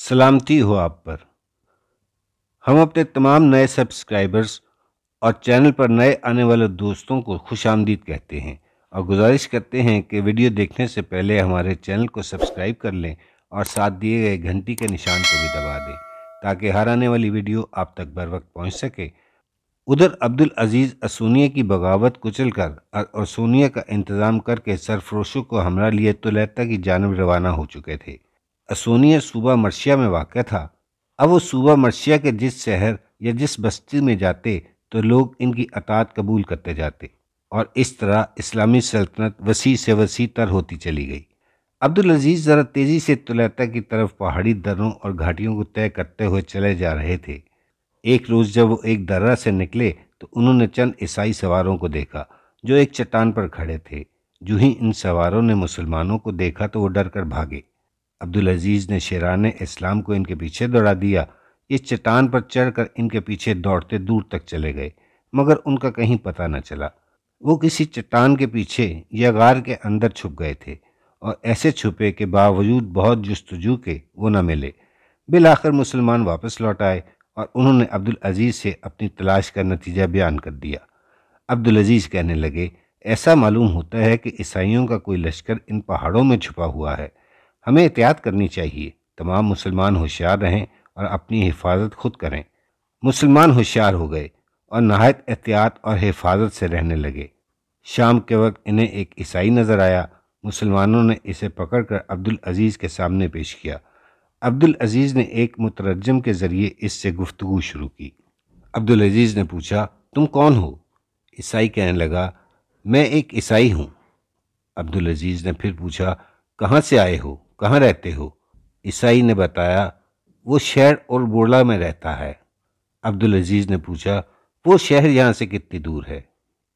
सलामती हो आप पर हम अपने तमाम नए सब्सक्राइबर्स और चैनल पर नए आने वाले दोस्तों को खुश आमदीद कहते हैं और गुजारिश करते हैं कि वीडियो देखने से पहले हमारे चैनल को सब्सक्राइब कर लें और साथ दिए गए घंटी के निशान को भी दबा दें ताकि हर आने वाली वीडियो आप तक बर वक्त पहुँच सके उधर अब्दुल अजीज़ असूनिया की बगावत कुचल कर और सोनिया का इंतज़ाम करके सरफरोशों को हमला लिए तो की जानब रवाना हो चुके थे असोनिया सूबा मर्शिया में वाक़ था अब वो सूबा मर्शिया के जिस शहर या जिस बस्ती में जाते तो लोग इनकी अतात कबूल करते जाते और इस तरह इस्लामी सल्तनत वसी से वसी तर होती चली गई अब्दुल अजीज़ ज़रा तेज़ी से तुलता की तरफ पहाड़ी दरों और घाटियों को तय करते हुए चले जा रहे थे एक रोज़ जब वो एक दर्रा से निकले तो उन्होंने चंद ईसाई सवारों को देखा जो एक चट्टान पर खड़े थे जूही इन सवारों ने मुसलमानों को देखा तो वो डर कर भागे अब्दुल अजीज़ ने शेरान इस्लाम को इनके पीछे दौड़ा दिया इस चट्टान पर चढ़कर इनके पीछे दौड़ते दूर तक चले गए मगर उनका कहीं पता न चला वो किसी चट्टान के पीछे या गार के अंदर छुप गए थे और ऐसे छुपे के बावजूद बहुत जस्तजू के वो न मिले आखिर मुसलमान वापस लौट आए और उन्होंने अब्दुल अजीज़ से अपनी तलाश का नतीजा बयान कर दिया अब्दुल अजीज़ कहने लगे ऐसा मालूम होता है कि ईसाइयों का कोई लश्कर इन पहाड़ों में छुपा हुआ है हमें एहतियात करनी चाहिए तमाम मुसलमान होशियार रहें और अपनी हिफाजत खुद करें मुसलमान होशियार हो गए और नहायत एहतियात और हिफाजत से रहने लगे शाम के वक्त इन्हें एक ईसाई नज़र आया मुसलमानों ने इसे पकड़कर अब्दुल अज़ीज़ के सामने पेश किया अब्दुल अज़ीज़ ने एक मुतरजम के ज़रिए इससे गुफ्तु शुरू की अब्दुल अज़ीज़ ने पूछा तुम कौन हो ईसाई कहने लगा मैं एक ईसाई हूँ अब्दुल अज़ीज़ ने फिर पूछा कहाँ से आए हो कहाँ रहते हो ईसाई ने बताया वो शहर और बोला में रहता है अब्दुल अजीज़ ने पूछा वो शहर यहाँ से कितनी दूर है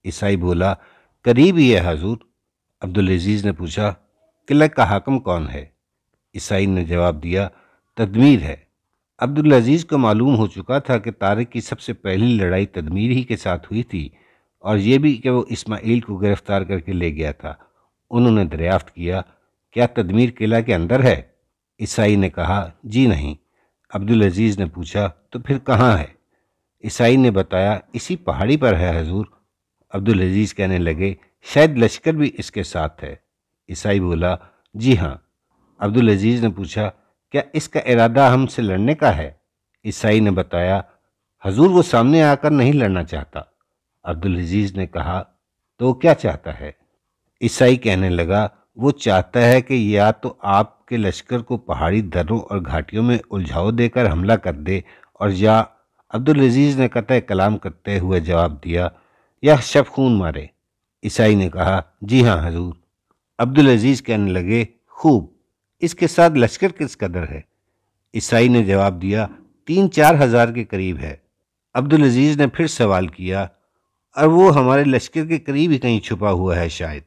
ईसाई बोला करीब ही है हजूर अब्दुल अजीज़ ने पूछा किला का हाकम कौन है ईसाई ने जवाब दिया तदमीर है अब्दुल अजीज़ को मालूम हो चुका था कि तारक की सबसे पहली लड़ाई तदमीर ही के साथ हुई थी और यह भी कि वो इस्माइल को गिरफ़्तार करके ले गया था उन्होंने दरियाफ्त किया क्या तदमीर किला के अंदर है ईसाई ने कहा जी नहीं अब्दुल अजीज़ ने पूछा तो फिर कहाँ है ईसाई ने बताया इसी पहाड़ी पर है हजूर अब्दुल अजीज़ कहने लगे शायद लश्कर भी इसके साथ है ईसाई बोला जी हाँ अब्दुल अजीज़ ने पूछा क्या इसका इरादा हमसे लड़ने का है ईसाई ने बताया हजूर वो सामने आकर नहीं लड़ना चाहता अब्दुल अजीज़ ने कहा तो क्या चाहता है ईसाई कहने लगा वो चाहता है कि या तो आपके लश्कर को पहाड़ी दर्रों और घाटियों में उलझाव देकर हमला कर दे और या अब्दुल अजीज़ ने कतः कलाम करते हुए जवाब दिया या शब खून मारे ईसाई ने कहा जी हाँ हजूर अब्दुल अजीज़ कहने लगे खूब इसके साथ लश्कर किस कदर है ईसाई ने जवाब दिया तीन चार हज़ार के करीब है अब्दुल अजीज़ ने फिर सवाल किया और वो हमारे लश्कर के करीब ही कहीं छुपा हुआ है शायद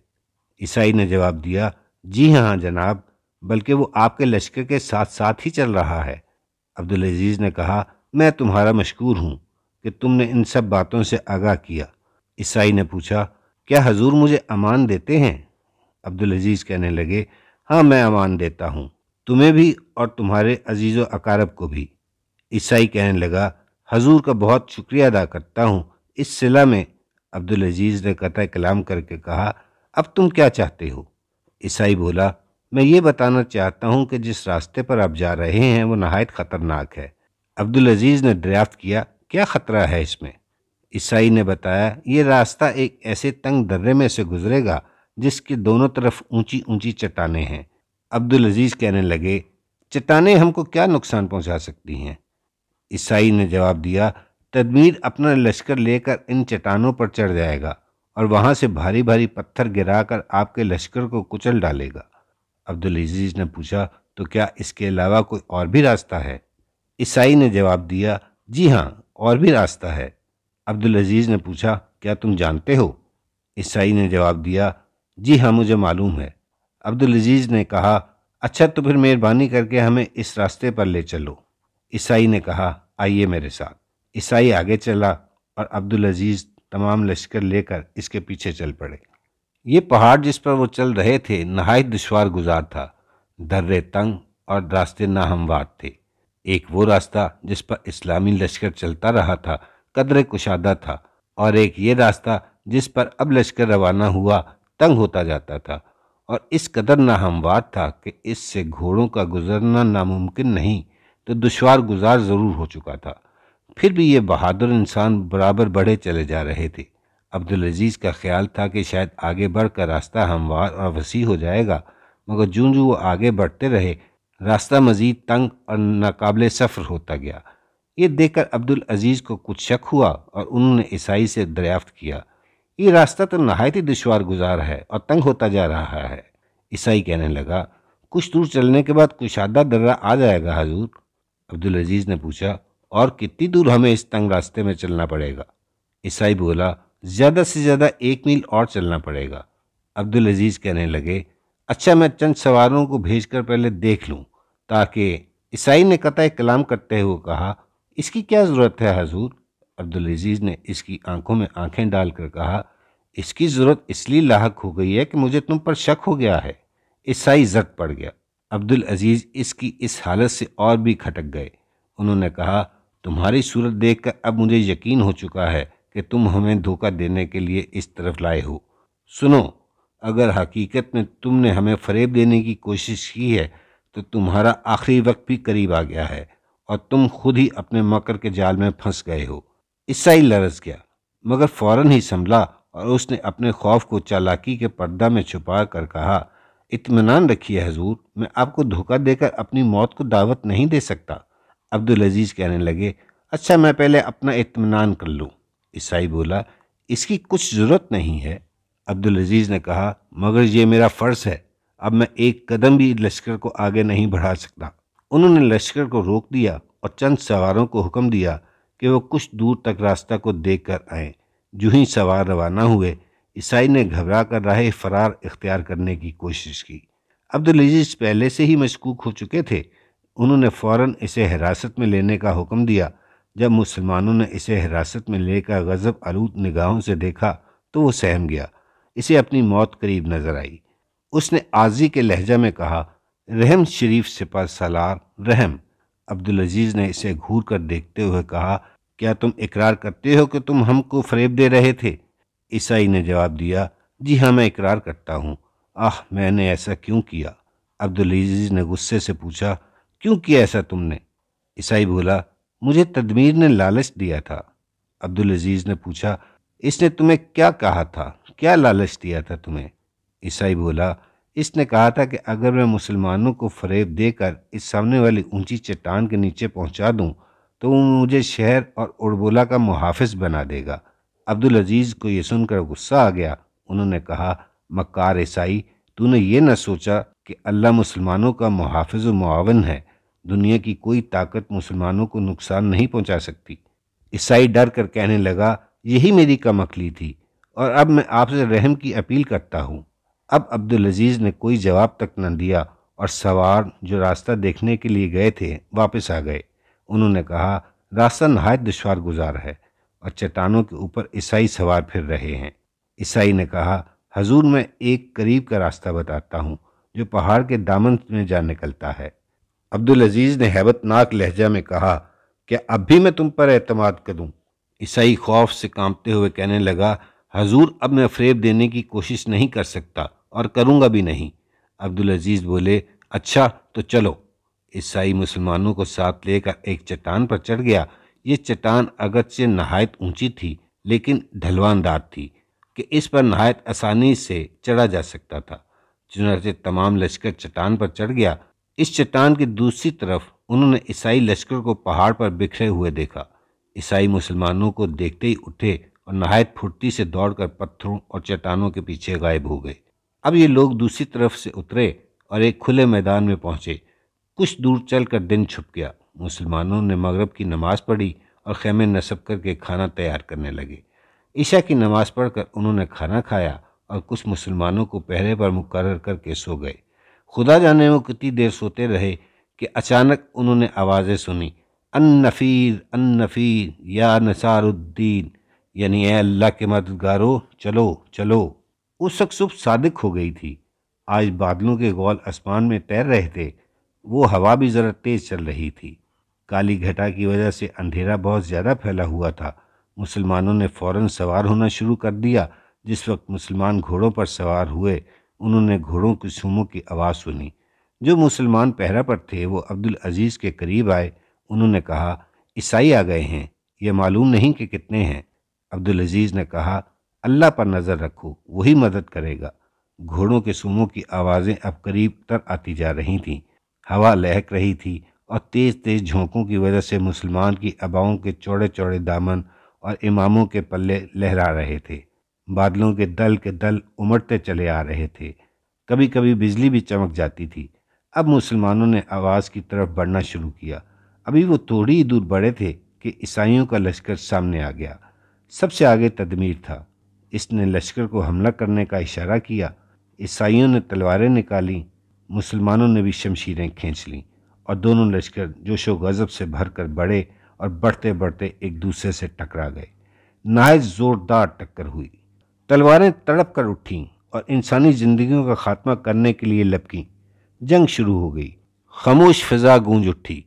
ईसाई ने जवाब दिया जी हाँ जनाब बल्कि वो आपके लश्कर के साथ साथ ही चल रहा है अब्दुल अजीज़ ने कहा मैं तुम्हारा मशहूर हूँ कि तुमने इन सब बातों से आगाह किया ईसाई ने पूछा क्या हजूर मुझे अमान देते हैं अब्दुल अजीज़ कहने लगे हाँ मैं अमान देता हूँ तुम्हें भी और तुम्हारे अजीज़ अकारब को भी ईसाई कहने लगा हजूर का बहुत शुक्रिया अदा करता हूँ इस सिला में अब्दुल अजीज़ ने कतः कलाम करके कहा अब तुम क्या चाहते हो ईसाई बोला मैं ये बताना चाहता हूँ कि जिस रास्ते पर आप जा रहे हैं वो नहायत ख़तरनाक है अब्दुल अजीज़ ने दरियाफ्त किया क्या ख़तरा है इसमें ईसाई ने बताया ये रास्ता एक ऐसे तंग दर्रे में से गुजरेगा जिसके दोनों तरफ ऊंची ऊंची चट्टाने हैं अब्दुल अजीज़ कहने लगे चट्टाने हमको क्या नुकसान पहुंचा सकती हैं ईसाई ने जवाब दिया तदमीर अपना लश्कर लेकर इन चट्टानों पर चढ़ जाएगा और वहाँ से भारी भारी पत्थर गिराकर आपके लश्कर को कुचल डालेगा अब्दुल अजीज़ ने पूछा तो क्या इसके अलावा कोई और भी रास्ता है ईसाई ने जवाब दिया जी हाँ और भी रास्ता है अब्दुल अजीज़ ने पूछा क्या तुम जानते हो ईसाई ने जवाब दिया जी हाँ मुझे मालूम है अब्दुल अजीज़ ने कहा अच्छा तो फिर मेहरबानी करके हमें इस रास्ते पर ले चलो ईसाई ने कहा आइए मेरे साथ ईसाई आगे चला और अब्दुल अजीज़ तमाम लश्कर लेकर इसके पीछे चल पड़े ये पहाड़ जिस पर वो चल रहे थे नहाय दुशवार गुजार था दर्रे तंग और रास्ते नाहमवार थे एक वो रास्ता जिस पर इस्लामी लश्कर चलता रहा था कदर कुशादा था और एक ये रास्ता जिस पर अब लश्कर रवाना हुआ तंग होता जाता था और इस कदर नाहमवार था कि इससे घोड़ों का गुजरना नामुमकिन नहीं तो दुशवार गुजार ज़रूर हो चुका था फिर भी ये बहादुर इंसान बराबर बढ़े चले जा रहे थे अब्दुल अजीज़ का ख्याल था कि शायद आगे बढ़ कर रास्ता हमवार और वसी हो जाएगा मगर जूं जूँ वो आगे बढ़ते रहे रास्ता मज़ीद तंग और नाकबले सफ़र होता गया ये देखकर अब्दुल अजीज़ को कुछ शक हुआ और उन्होंने ईसाई से दरियाफ्त किया ये रास्ता तो नहायत ही दुशवार गुजार है और तंग होता जा रहा है ईसाई कहने लगा कुछ दूर चलने के बाद कुशादा दर्रा आ जाएगा हजूर अब्दुल अजीज़ ने पूछा और कितनी दूर हमें इस तंग रास्ते में चलना पड़ेगा ईसाई बोला ज़्यादा से ज़्यादा एक मील और चलना पड़ेगा अब्दुल अजीज़ कहने लगे अच्छा मैं चंद सवारों को भेजकर पहले देख लूँ ताकि ईसाई ने कतः कलाम करते हुए कहा इसकी क्या ज़रूरत है हजूर अब्दुल अजीज़ ने इसकी आंखों में आंखें डालकर कहा इसकी ज़रूरत इसलिए लाक हो गई है कि मुझे तुम पर शक हो गया है ईसाई जद पड़ गया अब्दुल अजीज़ इसकी इस हालत से और भी खटक गए उन्होंने कहा तुम्हारी सूरत देखकर अब मुझे यकीन हो चुका है कि तुम हमें धोखा देने के लिए इस तरफ लाए हो सुनो अगर हकीकत में तुमने हमें फरेब देने की कोशिश की है तो तुम्हारा आखिरी वक्त भी करीब आ गया है और तुम खुद ही अपने मकर के जाल में फंस गए हो ही लरस गया मगर फौरन ही संभला और उसने अपने खौफ को चालाकी के पर्दा में छुपा कर कहा इतमान रखिए हजूर मैं आपको धोखा देकर अपनी मौत को दावत नहीं दे सकता अब्दुल अजीज़ कहने लगे अच्छा मैं पहले अपना इतमान कर लूँ ईसाई बोला इसकी कुछ ज़रूरत नहीं है अब्दुल अजीज़ ने कहा मगर ये मेरा फ़र्ज़ है अब मैं एक कदम भी लश्कर को आगे नहीं बढ़ा सकता उन्होंने लश्कर को रोक दिया और चंद सवारों को हुक्म दिया कि वो कुछ दूर तक रास्ता को देख कर आएँ जूही सवार रवाना हुए ईसाई ने घबरा कर राह फरार इख्तियार करने की कोशिश की अब्दुल अजीज़ पहले से ही मशकूक हो चुके थे उन्होंने फ़ौर इसे हिरासत में लेने का हुक्म दिया जब मुसलमानों ने इसे हिरासत में लेकर गज़ब आलूद निगाहों से देखा तो वो सहम गया इसे अपनी मौत करीब नज़र आई उसने आजी के लहजा में कहा रहम शरीफ सिपा सलार रहम अब्दुल अजीज़ ने इसे घूर कर देखते हुए कहा क्या तुम इकरार करते हो कि तुम हमको फरेब दे रहे थे ईसाई ने जवाब दिया जी हाँ मैं इकरार करता हूँ आह मैंने ऐसा क्यों किया अब्दुल अजीज़ ने गुस्से से पूछा क्यों किया ऐसा तुमने ईसाई बोला मुझे तदमीर ने लालच दिया था अब्दुल अजीज़ ने पूछा इसने तुम्हें क्या कहा था क्या लालच दिया था तुम्हें ईसाई बोला इसने कहा था कि अगर मैं मुसलमानों को फरेब देकर इस सामने वाली ऊंची चट्टान के नीचे पहुंचा दूं तो वो मुझे शहर और उड़बोला का मुहाफ़ बना देगा अब्दुल अजीज़ को यह सुनकर गुस्सा आ गया उन्होंने कहा मक्कार ईसाई तूने ये न सोचा कि अल्लाह मुसलमानों का व मावन है दुनिया की कोई ताकत मुसलमानों को नुकसान नहीं पहुंचा सकती ईसाई डर कर कहने लगा यही मेरी कमअकली थी और अब मैं आपसे रहम की अपील करता हूँ अब अब्दुल अजीज़ ने कोई जवाब तक न दिया और सवार जो रास्ता देखने के लिए गए थे वापस आ गए उन्होंने कहा रास्ता नहायत दुशवार गुजार है और चट्टानों के ऊपर ईसाई सवार फिर रहे हैं ईसाई ने कहा हजूर मैं एक करीब का रास्ता बताता हूँ जो पहाड़ के दामन में जा निकलता है अब्दुल अजीज़ ने हैबतनाक लहजा में कहा क्या अब भी मैं तुम पर अतमाद करूँ ईसाई खौफ से कांपते हुए कहने लगा हजूर अब मैं फ्रेब देने की कोशिश नहीं कर सकता और करूँगा भी नहीं अब्दुल अजीज़ बोले अच्छा तो चलो ईसाई मुसलमानों को साथ लेकर एक चट्टान पर चढ़ गया ये चट्टान अगत से नहायत ऊंची थी लेकिन ढलवानदार थी कि इस पर नहायत आसानी से चढ़ा जा सकता था चुनाचे तमाम लश्कर चट्टान पर चढ़ गया इस चट्टान की दूसरी तरफ उन्होंने ईसाई लश्कर को पहाड़ पर बिखरे हुए देखा ईसाई मुसलमानों को देखते ही उठे और नहायत फुर्ती से दौड़कर पत्थरों और चट्टानों के पीछे गायब हो गए अब ये लोग दूसरी तरफ से उतरे और एक खुले मैदान में पहुंचे कुछ दूर चलकर दिन छुप गया मुसलमानों ने मगरब की नमाज पढ़ी और खेमे नसब करके खाना तैयार करने लगे ईशा की नमाज़ पढ़कर उन्होंने खाना खाया और कुछ मुसलमानों को पहरे पर मुकर करके सो गए खुदा जाने वो कितनी देर सोते रहे कि अचानक उन्होंने आवाज़ें सुनी अन नफ़ीर अन नफ़ीर या नसारुद्दीन यानी ए अल्लाह के मददगारो चलो चलो उस शख्स सादिक हो गई थी आज बादलों के गोल आसमान में तैर रहे थे वो हवा भी ज़रा तेज़ चल रही थी काली घटा की वजह से अंधेरा बहुत ज़्यादा फैला हुआ था मुसलमानों ने फ़ौर सवार होना शुरू कर दिया जिस वक्त मुसलमान घोड़ों पर सवार हुए उन्होंने घोड़ों की सूमों की आवाज़ सुनी जो मुसलमान पहरा पर थे वो अब्दुल अजीज़ के करीब आए उन्होंने कहा ईसाई आ गए हैं यह मालूम नहीं कि कितने हैं अब्दुल अजीज़ ने कहा अल्लाह पर नज़र रखो वही मदद करेगा घोड़ों के सूमों की आवाज़ें अब करीब तर आती जा रही थीं हवा लहक रही थी और तेज़ तेज़ झोंकों की वजह से मुसलमान की अबाओं के चौड़े चौड़े दामन और इमामों के पल्ले लहरा रहे थे बादलों के दल के दल उमड़ते चले आ रहे थे कभी कभी बिजली भी चमक जाती थी अब मुसलमानों ने आवाज़ की तरफ बढ़ना शुरू किया अभी वो थोड़ी ही दूर बढ़े थे कि ईसाइयों का लश्कर सामने आ गया सबसे आगे तदमीर था इसने लश्कर को हमला करने का इशारा किया ईसाइयों ने तलवारें निकाली मुसलमानों ने भी शमशीरें खींच लीं और दोनों लश्कर जोशो गज़ब से भर कर बढ़े और बढ़ते बढ़ते एक दूसरे से टकरा गए नायज ज़ोरदार टक्कर हुई तलवारें तड़प कर उठीं और इंसानी जिंदगियों का खात्मा करने के लिए लपकी जंग शुरू हो गई खामोश फिजा गूंज उठी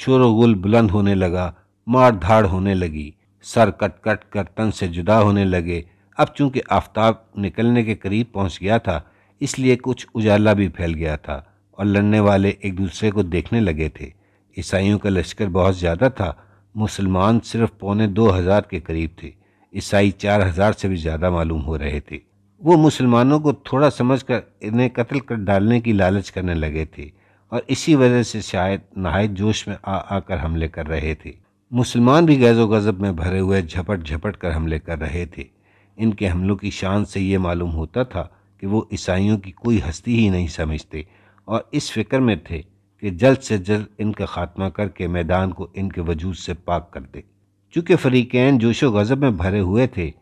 शोर गुल बुलंद होने लगा मार धाड़ होने लगी सर कट कट कर तन से जुदा होने लगे अब चूंकि आफ्ताब निकलने के करीब पहुंच गया था इसलिए कुछ उजाला भी फैल गया था और लड़ने वाले एक दूसरे को देखने लगे थे ईसाइयों का लश्कर बहुत ज़्यादा था मुसलमान सिर्फ पौने दो हज़ार के करीब थे ईसाई चार हजार से भी ज़्यादा मालूम हो रहे थे वो मुसलमानों को थोड़ा समझ कर इन्हें कत्ल कर डालने की लालच करने लगे थे और इसी वजह से शायद नहायत जोश में आ आकर हमले कर रहे थे मुसलमान भी गैज़ो गज़ब में भरे हुए झपट झपट कर हमले कर रहे थे इनके हमलों की शान से ये मालूम होता था कि वो ईसाइयों की कोई हस्ती ही नहीं समझते और इस फिक्र में थे कि जल्द से जल्द इनका खात्मा करके मैदान को इनके वजूद से पाक कर दे चूँकि फरीकैन जोशो गज़ब में भरे हुए थे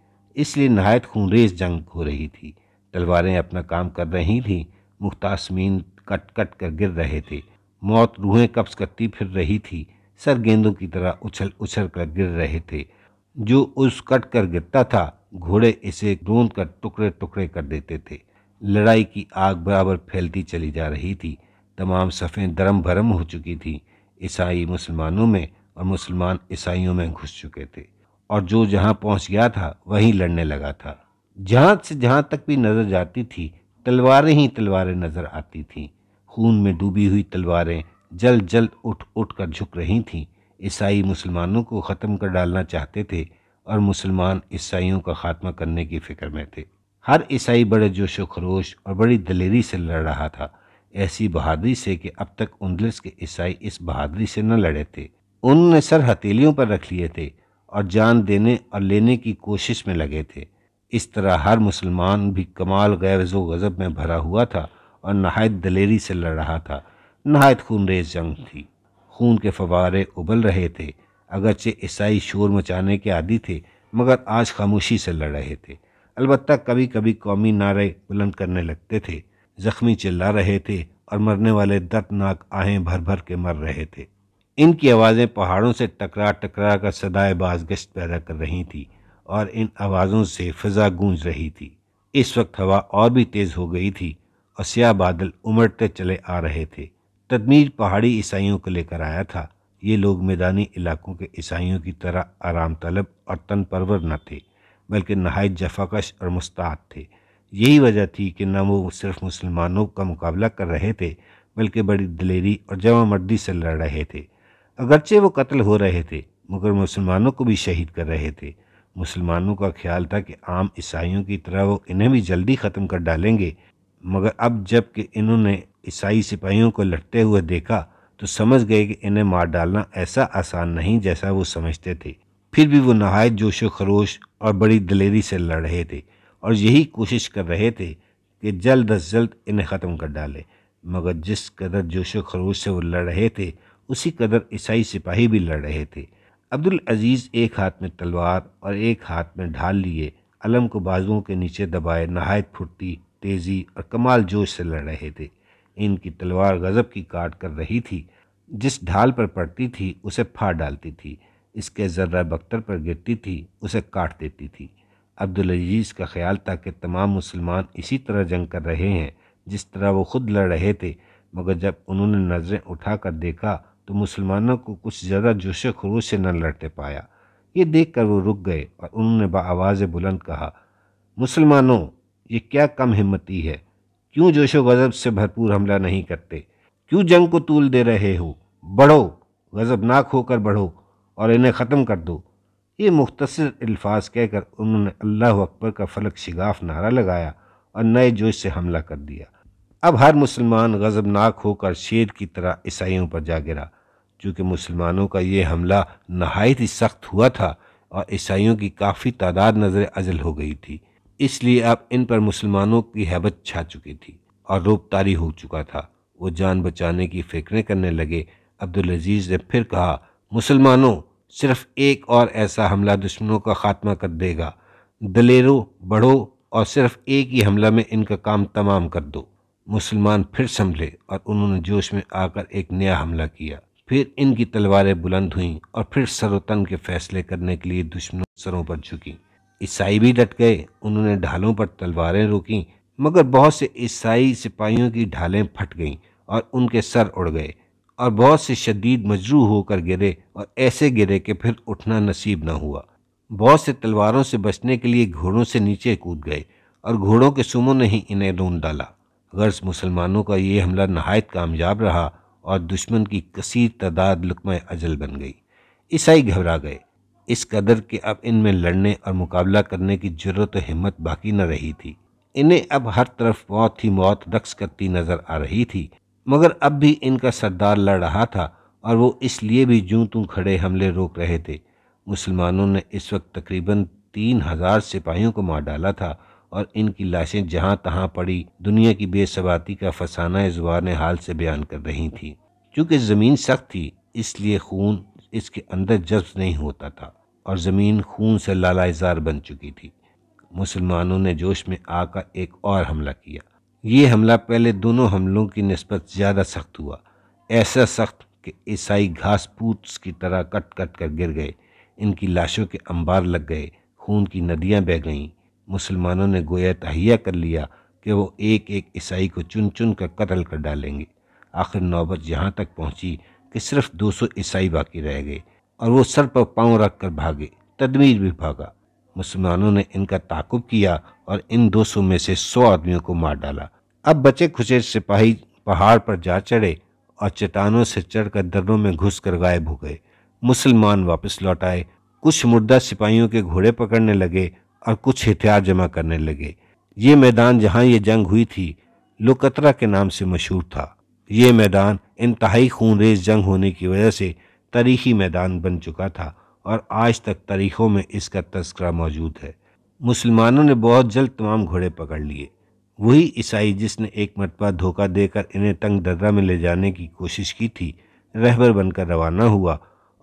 इसलिए नहायत खूनरेज जंग हो रही थी तलवारें अपना काम कर रही थीं मुख्तासमीन कट कट कर गिर रहे थे मौत रूहें कब्ज करती फिर रही थी सर गेंदों की तरह उछल उछल कर गिर रहे थे जो उस कट कर गिरता था घोड़े इसे रोंद कर टुकड़े टुकड़े कर देते थे लड़ाई की आग बराबर फैलती चली जा रही थी तमाम सफ़ें दरम भरम हो चुकी थी ईसाई मुसलमानों में और मुसलमान ईसाइयों में घुस चुके थे और जो जहाँ पहुँच गया था वहीं लड़ने लगा था जहाँ से जहाँ तक भी नज़र जाती थी तलवारें ही तलवारें नज़र आती थीं खून में डूबी हुई तलवारें जल्द जल्द उठ उठ कर झुक रही थीं ईसाई मुसलमानों को ख़त्म कर डालना चाहते थे और मुसलमान ईसाइयों का खात्मा करने की फ़िक्र में थे हर ईसाई बड़े जोश खरोश और बड़ी दलेरी से लड़ रहा था ऐसी बहादुरी से कि अब तक उन्दिस के ईसाई इस बहादुरी से न लड़े थे उन्होंने सर हथेलियों पर रख लिए थे और जान देने और लेने की कोशिश में लगे थे इस तरह हर मुसलमान भी कमाल जो गज़ब में भरा हुआ था और नहायत दलेरी से लड़ रहा था नहायत खूनरेज जंग थी खून के फवारे उबल रहे थे अगरचे ईसाई शोर मचाने के आदि थे मगर आज खामोशी से लड़ रहे थे अलबत्त कभी कभी कौमी नारे बुलंद करने लगते थे ज़ख्मी चिल्ला रहे थे और मरने वाले दर्दनाक आहें भर भर के मर रहे थे इनकी आवाज़ें पहाड़ों से टकरा टकरा कर सदाए बाजगश्त पैदा कर रही थी और इन आवाज़ों से फिजा गूंज रही थी इस वक्त हवा और भी तेज़ हो गई थी और स्याह बादल उमड़ते चले आ रहे थे तदमीज पहाड़ी ईसाइयों को लेकर आया था ये लोग मैदानी इलाकों के ईसाइयों की तरह आराम तलब और तन परवर न थे बल्कि नहायत जफाकश और मुस्ताद थे यही वजह थी कि न वो सिर्फ मुसलमानों का मुकाबला कर रहे थे बल्कि बड़ी दलेरी और जवा मर्दी से लड़ रहे थे अगरचे वो कत्ल हो रहे थे मगर मुसलमानों को भी शहीद कर रहे थे मुसलमानों का ख्याल था कि आम ईसाइयों की तरह वो इन्हें भी जल्दी ख़त्म कर डालेंगे मगर अब जब कि इन्होंने ईसाई सिपाहियों को लटते हुए देखा तो समझ गए कि इन्हें मार डालना ऐसा आसान नहीं जैसा वो समझते थे फिर भी वो नहायत जोश खरोश और बड़ी दलेरी से लड़ रहे थे और यही कोशिश कर रहे थे कि जल्द अज जल्द इन्हें ख़त्म कर डालें मगर जिस कदर जोश खरोश से वो लड़ रहे थे उसी कदर ईसाई सिपाही भी लड़ रहे थे अब्दुल अजीज़ एक हाथ में तलवार और एक हाथ में ढाल लिए अलम को बाजुओं के नीचे दबाए नहायत फुर्ती तेज़ी और कमाल जोश से लड़ रहे थे इनकी तलवार गज़ब की काट कर रही थी जिस ढाल पर पड़ती थी उसे फाड़ डालती थी इसके जर्रा बख्तर पर गिरती थी उसे काट देती थी अब्दुल अजीज़ का ख्याल था कि तमाम मुसलमान इसी तरह जंग कर रहे हैं जिस तरह वो खुद लड़ रहे थे मगर जब उन्होंने नज़रें उठा कर देखा तो मुसलमानों को कुछ ज़्यादा जोश खरोश से न लड़ते पाया ये देख कर वो रुक गए और उन्होंने आवाज़ बुलंद कहा मुसलमानों ये क्या कम हिम्मती है क्यों जोश गज़ब से भरपूर हमला नहीं करते क्यों जंग को तूल दे रहे हो बढ़ो गज़बनाक होकर बढ़ो और इन्हें ख़त्म कर दो ये मुख्तर अल्फाज कहकर उन्होंने अल्लाह अकबर का फलक शिगाफ नारा लगाया और नए जोश से हमला कर दिया अब हर मुसलमान गज़बनाक होकर शेर की तरह ईसाइयों पर जा गिरा चूँकि मुसलमानों का ये हमला नहायत ही सख्त हुआ था और ईसाइयों की काफ़ी तादाद नज़र अजल हो गई थी इसलिए अब इन पर मुसलमानों की हैबत छा चुकी थी और तारी हो चुका था वो जान बचाने की फिक्रें करने लगे अब्दुल अजीज़ ने फिर कहा मुसलमानों सिर्फ एक और ऐसा हमला दुश्मनों का खात्मा कर देगा दलेरो बढ़ो और सिर्फ एक ही हमला में इनका काम तमाम कर दो मुसलमान फिर संभले और उन्होंने जोश में आकर एक नया हमला किया फिर इनकी तलवारें बुलंद हुईं और फिर सरोतन के फैसले करने के लिए दुश्मनों सरों पर झुकी ईसाई भी डट गए उन्होंने ढालों पर तलवारें रोकें मगर बहुत से ईसाई सिपाहियों की ढालें फट गईं और उनके सर उड़ गए और बहुत से शदीद मजरू होकर गिरे और ऐसे गिरे कि फिर उठना नसीब न हुआ बहुत से तलवारों से बचने के लिए घोड़ों से नीचे कूद गए और घोड़ों के सुमों ने ही इन्हें रून डाला गर्ज मुसलमानों का ये हमला नहायत कामयाब रहा और दुश्मन की कसीर तादाद लुकमय अजल बन गई ईसाई घबरा गए इस कदर के अब इनमें लड़ने और मुकाबला करने की जरूरत और हिम्मत बाकी न रही थी इन्हें अब हर तरफ मौत ही मौत रक्स करती नजर आ रही थी मगर अब भी इनका सरदार लड़ रहा था और वो इसलिए भी जूं तू खड़े हमले रोक रहे थे मुसलमानों ने इस वक्त तकरीबन तीन हज़ार सिपाहियों को मार डाला था और इनकी लाशें जहां तहाँ पड़ी दुनिया की बेसबाती का फसाना ने हाल से बयान कर रही थी क्योंकि ज़मीन सख्त थी इसलिए खून इसके अंदर जज्ब नहीं होता था और ज़मीन खून से लालाजार बन चुकी थी मुसलमानों ने जोश में आकर एक और हमला किया ये हमला पहले दोनों हमलों की नस्बत ज़्यादा सख्त हुआ ऐसा सख्त कि ईसाई घास पूछ की तरह कट कट कर गिर गए इनकी लाशों के अंबार लग गए खून की नदियाँ बह गईं मुसलमानों ने गोया तहिया कर लिया कि वो एक एक ईसाई को चुन चुन कर कत्ल कर डालेंगे आखिर नौबत यहाँ तक पहुँची कि सिर्फ 200 ईसाई बाकी रह गए और वो सर पर पाँव रख कर भागे तदमीर भी भागा मुसलमानों ने इनका ताकुब किया और इन 200 में से 100 आदमियों को मार डाला अब बचे खुचे सिपाही पहाड़ पर जा चढ़े और चट्टानों से चढ़कर दर्रों में घुस कर गायब हो गए मुसलमान वापस लौट आए कुछ मुर्दा सिपाहियों के घोड़े पकड़ने लगे और कुछ हथियार जमा करने लगे ये मैदान जहाँ ये जंग हुई थी लोकतरा के नाम से मशहूर था ये मैदान इंतहाई खूनरेज जंग होने की वजह से तारीखी मैदान बन चुका था और आज तक तारीखों में इसका तस्करा मौजूद है मुसलमानों ने बहुत जल्द तमाम घोड़े पकड़ लिए वही ईसाई जिसने एक मरतबा धोखा देकर इन्हें तंग दर्रा में ले जाने की कोशिश की थी रहबर बनकर रवाना हुआ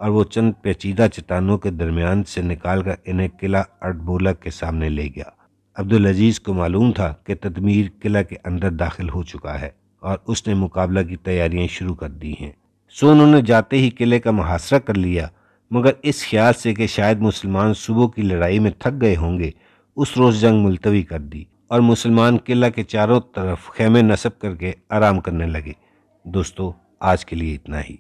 और वो चंद पेचीदा चट्टानों के दरमियान से निकालकर इन्हें किला अटबोला के सामने ले गया अब्दुल अजीज़ को मालूम था कि तदमीर किला के अंदर दाखिल हो चुका है और उसने मुकाबला की तैयारियां शुरू कर दी हैं सो उन्होंने जाते ही किले का मुहासरा कर लिया मगर इस ख्याल से कि शायद मुसलमान सुबह की लड़ाई में थक गए होंगे उस रोज़ जंग मुलतवी कर दी और मुसलमान किला के चारों तरफ खेमे नस्ब करके आराम करने लगे दोस्तों आज के लिए इतना ही